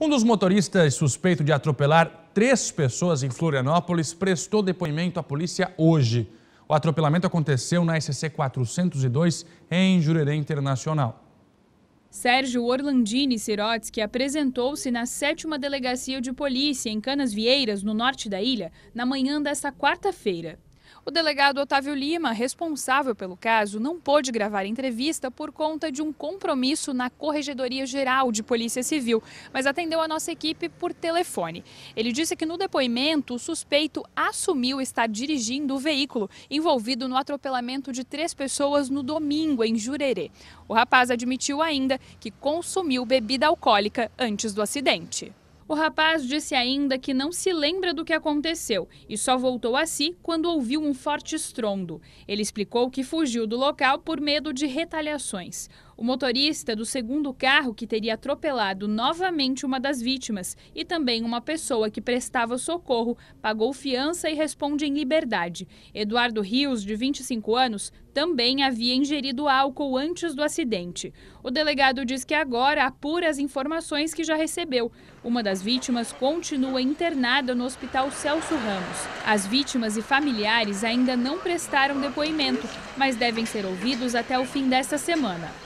Um dos motoristas suspeito de atropelar três pessoas em Florianópolis prestou depoimento à polícia hoje. O atropelamento aconteceu na SC 402 em Jurerê Internacional. Sérgio Orlandini Sirotsky apresentou-se na sétima delegacia de polícia em Canas Vieiras, no norte da ilha, na manhã desta quarta-feira. O delegado Otávio Lima, responsável pelo caso, não pôde gravar entrevista por conta de um compromisso na Corregedoria Geral de Polícia Civil, mas atendeu a nossa equipe por telefone. Ele disse que no depoimento, o suspeito assumiu estar dirigindo o veículo envolvido no atropelamento de três pessoas no domingo em Jurerê. O rapaz admitiu ainda que consumiu bebida alcoólica antes do acidente. O rapaz disse ainda que não se lembra do que aconteceu e só voltou a si quando ouviu um forte estrondo. Ele explicou que fugiu do local por medo de retaliações. O motorista do segundo carro que teria atropelado novamente uma das vítimas e também uma pessoa que prestava socorro pagou fiança e responde em liberdade. Eduardo Rios, de 25 anos, também havia ingerido álcool antes do acidente. O delegado diz que agora apura as informações que já recebeu. Uma das vítimas continua internada no Hospital Celso Ramos. As vítimas e familiares ainda não prestaram depoimento, mas devem ser ouvidos até o fim desta semana.